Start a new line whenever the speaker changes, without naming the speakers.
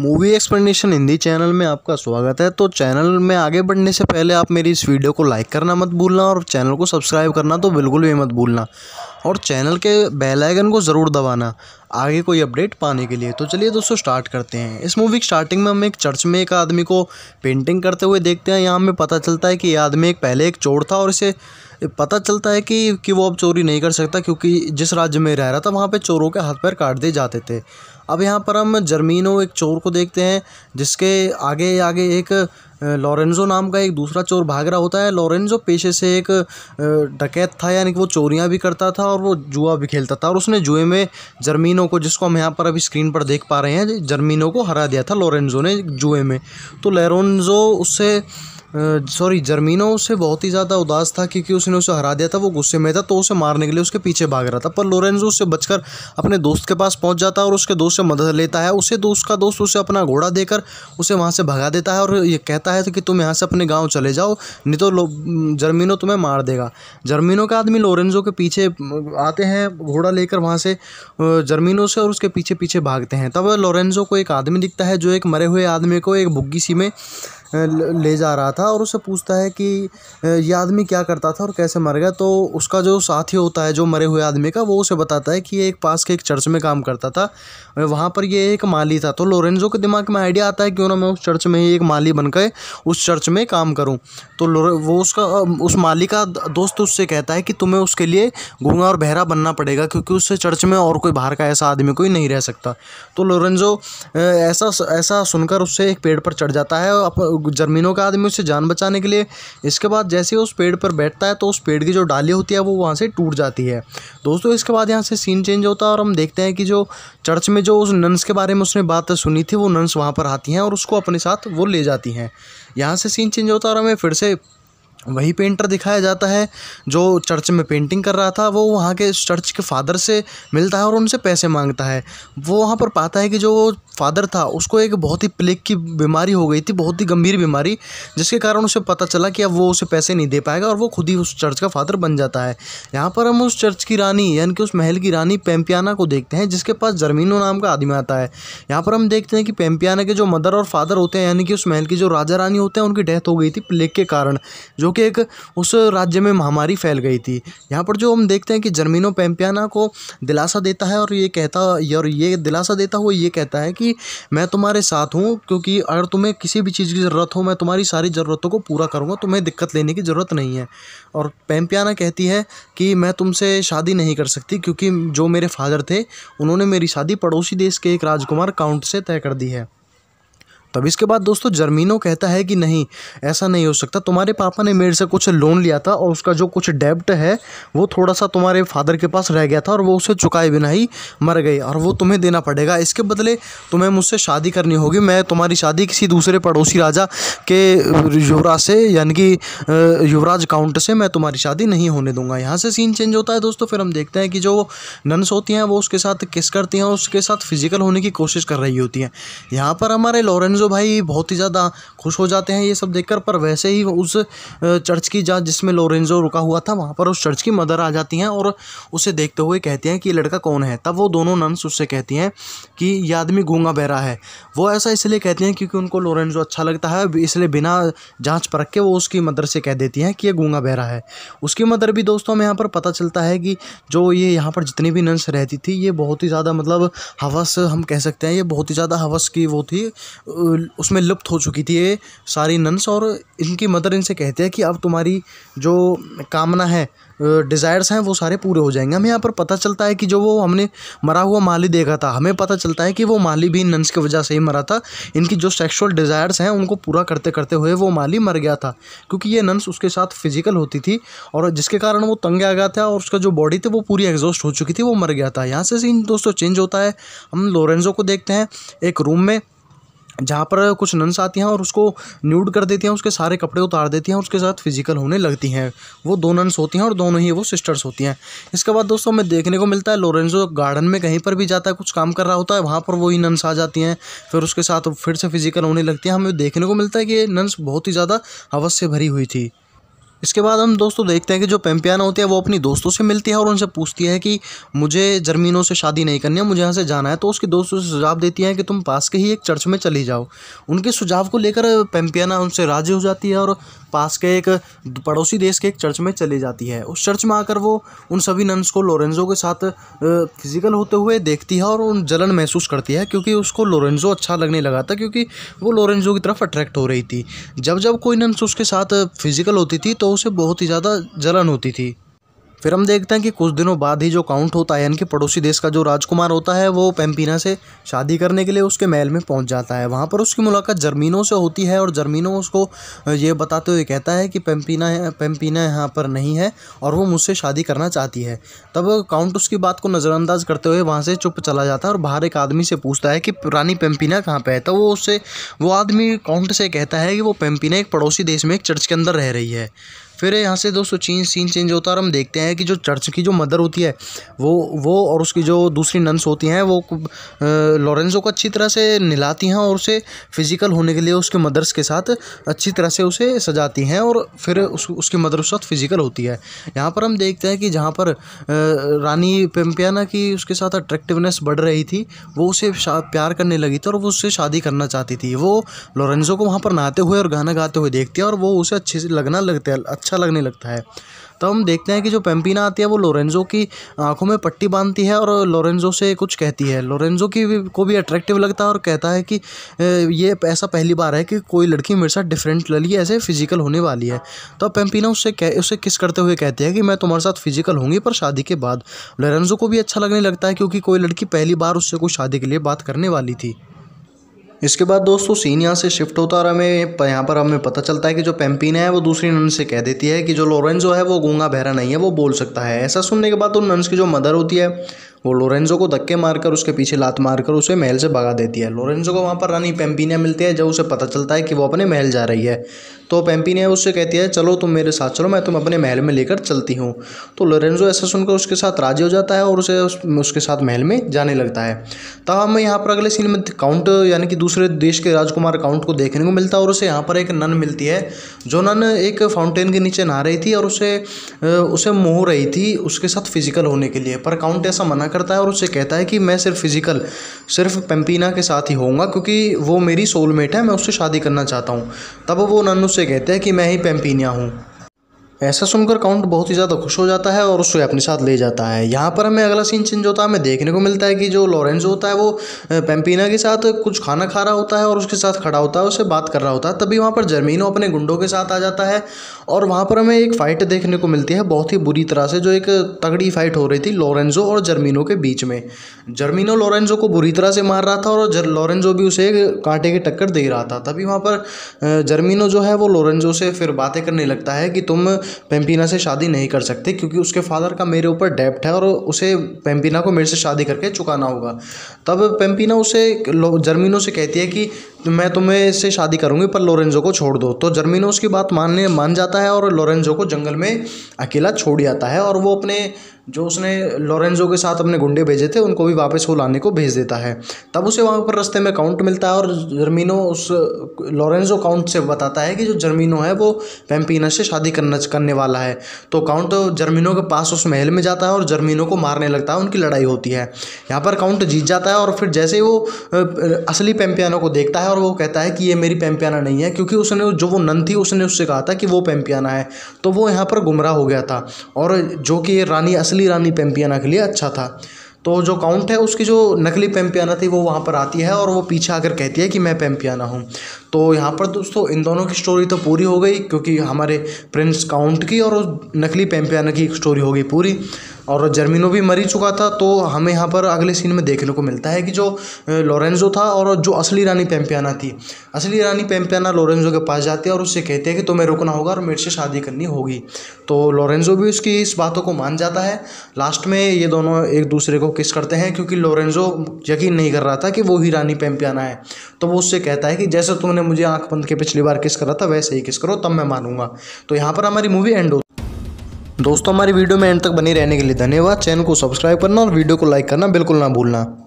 movie explanation Hindi channel में आपका स्वागत है तो चैनल में आगे बढ़ने से पहले आप मेरी इस वीडियो को लाइक करना मत भूलना और चैनल को सब्सक्राइब करना तो बिल्कुल भी मत भूलना और चैनल के बेल आइकन को ज़रूर दबाना आगे कोई अपडेट पाने के लिए तो चलिए दोस्तों स्टार्ट करते हैं इस मूवी की स्टार्टिंग में हम एक चर्च में एक आदमी को पेंटिंग करते हुए देखते हैं यहाँ हमें पता चलता है कि ये आदमी एक पहले एक चोर था और इसे पता चलता है कि कि वो अब चोरी नहीं कर सकता क्योंकि जिस राज्य में रह रहा था वहाँ पर चोरों के हाथ पैर काट दिए जाते थे अब यहाँ पर हम जर्मीनो एक चोर को देखते हैं जिसके आगे आगे एक लॉरेंजो नाम का एक दूसरा चोर भाग रहा होता है लॉरेंजो पेशे से एक डकैत था यानी कि वो चोरियाँ भी करता था और वो जुआ भी खेलता था और उसने जुए में जर्मीनो को जिसको हम यहाँ पर अभी स्क्रीन पर देख पा रहे हैं जर्मीनो को हरा दिया था लॉरेंजो ने जुए में तो लॉरेंजो उससे सॉरी जर्मीनो उससे बहुत ही ज़्यादा उदास था क्योंकि उसने उसे हरा दिया था वो गुस्से में था तो उसे मारने के लिए उसके पीछे भाग रहा था पर लोरेंजो उससे बचकर अपने दोस्त के पास पहुंच जाता है और उसके दोस्त से मदद लेता है उसे दोस्त का दोस्त उसे अपना घोड़ा देकर उसे वहाँ से भगा देता है और ये कहता है कि तुम यहाँ से अपने गाँव चले जाओ नहीं तो जर्मीनो तुम्हें मार देगा जर्मीनो का आदमी लोरेंजो के पीछे आते हैं घोड़ा लेकर वहाँ से जर्मीनो से और उसके पीछे पीछे भागते हैं तब लोरेंजो को एक आदमी दिखता है जो एक मरे हुए आदमी को एक बुग्गी सी में ले जा रहा था और उससे पूछता है कि यह आदमी क्या करता था और कैसे मर गया तो उसका जो साथी होता है जो मरे हुए आदमी का वो उसे बताता है कि ये एक पास के एक चर्च में काम करता था वहाँ पर ये एक माली था तो लोरेंजो के दिमाग में आइडिया आता है क्यों ना मैं उस चर्च में ही एक माली बन के उस चर्च में काम करूँ तो वो उसका उस माली का दोस्त उससे कहता है कि तुम्हें उसके लिए गूंगा और बहरा बनना पड़ेगा क्योंकि उससे चर्च में और कोई बाहर का ऐसा आदमी कोई नहीं रह सकता तो लोरेंजो ऐसा ऐसा सुनकर उससे एक पेड़ पर चढ़ जाता है जर्मिनों का आदमी उससे जान बचाने के लिए इसके बाद जैसे उस पेड़ पर बैठता है तो उस पेड़ की जो डाली होती है वो वहाँ से टूट जाती है दोस्तों इसके बाद यहाँ से सीन चेंज होता है और हम देखते हैं कि जो चर्च में जो उस नन्स के बारे में उसने बात सुनी थी वो नन्स वहाँ पर आती हैं और उसको अपने साथ वो ले जाती हैं यहाँ से सीन चेंज होता है और हमें फिर से वही पेंटर दिखाया जाता है जो चर्च में पेंटिंग कर रहा था वो वहाँ के चर्च के फादर से मिलता है और उनसे पैसे मांगता है वो वहाँ पर पाता है कि जो फादर था उसको एक बहुत ही प्लेग की बीमारी हो गई थी बहुत ही गंभीर बीमारी जिसके कारण उसे पता चला कि अब वो उसे पैसे नहीं दे पाएगा और वो खुद ही उस चर्च का फादर बन जाता है यहाँ पर हम उस चर्च की रानी यानी कि उस महल की रानी पेम्पियाना को देखते हैं जिसके पास जर्मीनो नाम का आदमी आता है यहाँ पर हम देखते हैं कि पेम्पियाना के जो मदर और फादर होते हैं यानी कि उस महल की जो राजा रानी होते हैं उनकी डेथ हो गई थी प्लेग के कारण जो कि एक उस राज्य में महामारी फैल गई थी यहाँ पर जो हम देखते हैं कि जर्मीनो पेम्पियाना को दिलासा देता है और ये कहता और ये दिलासा देता हुआ ये कहता है कि कि मैं तुम्हारे साथ हूँ क्योंकि अगर तुम्हें किसी भी चीज़ की ज़रूरत हो मैं तुम्हारी सारी ज़रूरतों को पूरा करूँगा तुम्हें दिक्कत लेने की ज़रूरत नहीं है और पैम्पियाना कहती है कि मैं तुमसे शादी नहीं कर सकती क्योंकि जो मेरे फादर थे उन्होंने मेरी शादी पड़ोसी देश के एक राजकुमार काउंट से तय कर दी है तब इसके बाद दोस्तों जर्मीनो कहता है कि नहीं ऐसा नहीं हो सकता तुम्हारे पापा ने मेरे से कुछ लोन लिया था और उसका जो कुछ डेब्ट है वो थोड़ा सा तुम्हारे फादर के पास रह गया था और वो उसे चुकाए बिना ही मर गई और वो तुम्हें देना पड़ेगा इसके बदले तुम्हें मुझसे शादी करनी होगी मैं तुम्हारी शादी किसी दूसरे पड़ोसी राजा के युवराज से यानी कि युवराज काउंट से मैं तुम्हारी शादी नहीं होने दूंगा यहाँ से सीन चेंज होता है दोस्तों फिर हम देखते हैं कि जो नन्स होती हैं वो उसके साथ किस करती हैं और उसके साथ फिजिकल होने की कोशिश कर रही होती हैं यहाँ पर हमारे लॉरेंस जो भाई बहुत ही ज़्यादा खुश हो जाते हैं ये सब देखकर पर वैसे ही उस चर्च की जहाँ जिसमें लोरेंजो रुका हुआ था वहाँ पर उस चर्च की मदर आ जाती हैं और उसे देखते हुए कहती हैं कि ये लड़का कौन है तब वो दोनों नन्स उससे कहती हैं कि ये आदमी गूंगा बहरा है वो ऐसा इसलिए कहती हैं क्योंकि उनको लोरेंजो अच्छा लगता है इसलिए बिना जाँच परख के वो उसकी मदर से कह देती हैं कि ये गूंगा बहरा है उसकी मदर भी दोस्तों हमें यहाँ पर पता चलता है कि जो ये यहाँ पर जितनी भी नन्स रहती थी ये बहुत ही ज़्यादा मतलब हवस हम कह सकते हैं ये बहुत ही ज़्यादा हवस की वो थी उसमें लुप्त हो चुकी थी ये सारी नन्स और इनकी मदर इनसे कहते हैं कि अब तुम्हारी जो कामना है डिज़ायर्स हैं वो सारे पूरे हो जाएंगे हमें यहाँ पर पता चलता है कि जो वो हमने मरा हुआ माली देखा था हमें पता चलता है कि वो माली भी नन्स की वजह से ही मरा था इनकी जो सेक्सुअल डिज़ायर्स हैं उनको पूरा करते करते हुए वो माली मर गया था क्योंकि ये नन्स उसके साथ फिजिकल होती थी और जिसके कारण वो तंग आ गया था और उसका जो बॉडी थी वो पूरी एग्जॉस्ट हो चुकी थी वो मर गया था यहाँ से सीन दोस्तों चेंज होता है हम लोरेंजो को देखते हैं एक रूम में जहाँ पर कुछ नंस आती हैं और उसको न्यूड कर देती हैं उसके सारे कपड़े उतार देती हैं उसके साथ फिजिकल होने लगती हैं वो दो नंस होती हैं और दोनों ही वो सिस्टर्स होती हैं इसके बाद दोस्तों हमें देखने को मिलता है लोरेंजो गार्डन में कहीं पर भी जाता है कुछ काम कर रहा होता है वहाँ पर वही नंस आ जाती हैं फिर उसके साथ फिर से फिजिकल होने लगती हैं हमें देखने को मिलता है कि ये नन्स बहुत ही ज़्यादा हवस से भरी हुई थी इसके बाद हम दोस्तों देखते हैं कि जो पेम्पियाना होती है वो अपनी दोस्तों से मिलती है और उनसे पूछती है कि मुझे जर्मीनों से शादी नहीं करनी है मुझे यहाँ से जाना है तो उसके दोस्तों से सुझाव देती हैं कि तुम पास के ही एक चर्च में चली जाओ उनके सुझाव को लेकर पेम्पियाना उनसे राजी हो जाती है और पास के एक पड़ोसी देश के एक चर्च में चली जाती है उस चर्च में आकर वो उन सभी नन्स को लोरेंजो के साथ फिजिकल होते हुए देखती है और उन जलन महसूस करती है क्योंकि उसको लोरेंजो अच्छा लगने लगा था क्योंकि वो लोरेंजो की तरफ अट्रैक्ट हो रही थी जब जब कोई नन्स उसके साथ फिजिकल होती थी तो तो उसे बहुत ही ज़्यादा जलन होती थी फिर हम देखते हैं कि कुछ दिनों बाद ही जो काउंट होता है यानी कि पड़ोसी देश का जो राजकुमार होता है वो पेम्पिना से शादी करने के लिए उसके महल में पहुंच जाता है वहाँ पर उसकी मुलाकात जर्मीनों से होती है और जर्मीनों उसको ये बताते हुए कहता है कि पेम्पिना पेम्पिना यहाँ पर नहीं है और वो मुझसे शादी करना चाहती है तब काउंट उसकी बात को नज़रअंदाज करते हुए वहाँ से चुप चला जाता है और बाहर एक आदमी से पूछता है कि रानी पेम्पिना कहाँ पर है तो वो उससे वो आदमी काउंट से कहता है कि वो पेम्पिना एक पड़ोसी देश में एक चर्च के अंदर रह रही है फिर यहाँ से दोस्तों चीन सीन चेंज होता है और हम देखते हैं कि जो चर्च की जो मदर होती है वो वो और उसकी जो दूसरी नन्स होती हैं वो लॉरेंसो को अच्छी तरह से निलाती हैं और उसे फिज़िकल होने के लिए उसके मदर्स के साथ अच्छी तरह से उसे सजाती हैं और फिर उस उसकी मदर उस साथ फिज़िकल होती है यहाँ पर हम देखते हैं कि जहाँ पर रानी पेम्पियाना की उसके साथ अट्रैक्टिवनेस बढ़ रही थी वो उसे प्यार करने लगी थी और वो उससे शादी करना चाहती थी वो लॉरेंसो को वहाँ पर नहाते हुए और गाना गाते हुए देखती है और वो उसे अच्छे से लगना लगता है अच्छा अच्छा लगने लगता है तो हम देखते हैं कि जो पेम्पिना आती है वो लोरेंजो की आंखों में पट्टी बांधती है और लोरेंजो से कुछ कहती है लोरेंजो की भी, को भी अट्रैक्टिव लगता है और कहता है कि ये ऐसा पहली बार है कि कोई लड़की मेरे साथ डिफरेंट लड़की ऐसे फिजिकल होने वाली है तो पेम्पिना उससे कह उसे किस करते हुए कहती है कि मैं तुम्हारे साथ फिजिकल होंगी पर शादी के बाद लोरेंजो को भी अच्छा लगने लगता है क्योंकि कोई लड़की पहली बार उससे कोई शादी के लिए बात करने वाली थी इसके बाद दोस्तों सीन यहाँ से शिफ्ट होता और हमें यहाँ पर हमें पता चलता है कि जो पेम्पीना है वो दूसरी नन से कह देती है कि जो लोरेंजो है वो गूंगा बहरा नहीं है वो बोल सकता है ऐसा सुनने के बाद उन तो नन्स की जो मदर होती है वो लोरेंजो को धक्के मारकर उसके पीछे लात मारकर उसे महल से भगा देती है लोरेंजो को वहाँ पर रानी पेम्पिनिया मिलती है जब उसे पता चलता है कि वो अपने महल जा रही है तो पेम्पिनिया उससे कहती है चलो तुम मेरे साथ चलो मैं तुम अपने महल में लेकर चलती हूँ तो लोरेंजो ऐसा सुनकर उसके साथ राजी हो जाता है और उसे उसके साथ महल में जाने लगता है तब हमें यहाँ पर अगले सीन में काउंट यानी कि दूसरे देश के राजकुमार काउंट को देखने को मिलता है और उसे यहाँ पर एक नन मिलती है जो नन एक फाउंटेन के नीचे नहा रही थी और उसे उसे मोह रही थी उसके साथ फिजिकल होने के लिए पर काउंट ऐसा मना करता है और उससे कहता है कि मैं सिर्फ फिज़िकल सिर्फ पेम्पीना के साथ ही होऊंगा क्योंकि वो मेरी सोलमेट है मैं उससे शादी करना चाहता हूँ तब वो नन्नू से कहते हैं कि मैं ही पेम्पिनिया हूँ ऐसा सुनकर काउंट बहुत ही ज़्यादा खुश हो जाता है और उसे अपने साथ ले जाता है यहाँ पर हमें अगला सीन चेंज होता है हमें देखने को मिलता है कि जो लॉरेंस होता है वो पेम्पिना के साथ कुछ खाना खा रहा होता है और उसके साथ खड़ा होता है उसे बात कर रहा होता है तभी वहाँ पर जर्मीनो अपने गुंडों के साथ आ जाता है और वहाँ पर हमें एक फ़ाइट देखने को मिलती है बहुत ही बुरी तरह से जो एक तगड़ी फाइट हो रही थी लॉरेंजो और जर्मीनो के बीच में जर्मीनो लॉरेंजो को बुरी तरह से मार रहा था और लॉरेंजो भी उसे कांटे की टक्कर दे रहा था तभी वहाँ पर जर्मीनो जो है वो लॉरेंजो से फिर बातें करने लगता है कि तुम पेम्पिना से शादी नहीं कर सकते क्योंकि उसके फादर का मेरे ऊपर डेप्ट है और उसे पेम्पिना को मेरे से शादी करके चुकाना होगा तब पेम्पिना उसे जर्मिनो से कहती है कि मैं तुम्हें से शादी करूंगी पर लोरेंजो को छोड़ दो तो जर्मिनो उसकी बात मानने मान जाता है और लोरेंजो को जंगल में अकेला छोड़ जाता है और वो अपने जो उसने लॉरेंजो के साथ अपने गुंडे भेजे थे उनको भी वापस वो लाने को भेज देता है तब उसे वहाँ पर रस्ते में काउंट मिलता है और जर्मिनो उस लॉरेंजो काउंट से बताता है कि जो जर्मिनो है वो वेम्पिना से शादी करना करने वाला है तो काउंट तो जर्मिनो के पास उस महल में जाता है और जर्मिनो को मारने लगता है उनकी लड़ाई होती है यहाँ पर काउंट जीत जाता है और फिर जैसे ही वो असली पैम्पियानो को देखता है और वो कहता है कि ये मेरी पैम्पियाना नहीं है क्योंकि उसने जो वो नन थी उसने उससे कहा था कि वो पैम्पियाना है तो वो यहाँ पर गुमराह हो गया था और जो कि रानी असली रानी पेम्पियाना के लिए अच्छा था तो जो काउंट है उसकी जो नकली पेम्पियाना थी वो वहाँ पर आती है और वो पीछे आकर कहती है कि मैं पेम्पियाना हूँ तो यहाँ पर दोस्तों इन दोनों की स्टोरी तो पूरी हो गई क्योंकि हमारे प्रिंस काउंट की और उस नकली पेम्पियाना की स्टोरी हो गई पूरी और जर्मिनो भी मर ही चुका था तो हमें यहाँ पर अगले सीन में देखने को मिलता है कि जो लोरेंजो था और जो असली रानी पेम्पियाना थी असली रानी पेम्पियाना लोरेंजो के पास जाती है और उससे कहते हैं कि तुम्हें रुकना होगा और मेरे से शादी करनी होगी तो लोरेंजो भी उसकी इस बातों को मान जाता है लास्ट में ये दोनों एक दूसरे को किस करते हैं क्योंकि लोरेंजो यकीन नहीं कर रहा था कि वो ही रानी पेम्पियाना है तो वो उससे कहता है कि जैसे तुमने मुझे आँख बंद के पिछली बार किस करा था वैसे ही किस करो तब मैं मानूंगा तो यहाँ पर हमारी मूवी एंड होती दोस्तों हमारी वीडियो में एंड तक बनी रहने के लिए धन्यवाद चैनल को सब्सक्राइब करना और वीडियो को लाइक करना बिल्कुल ना भूलना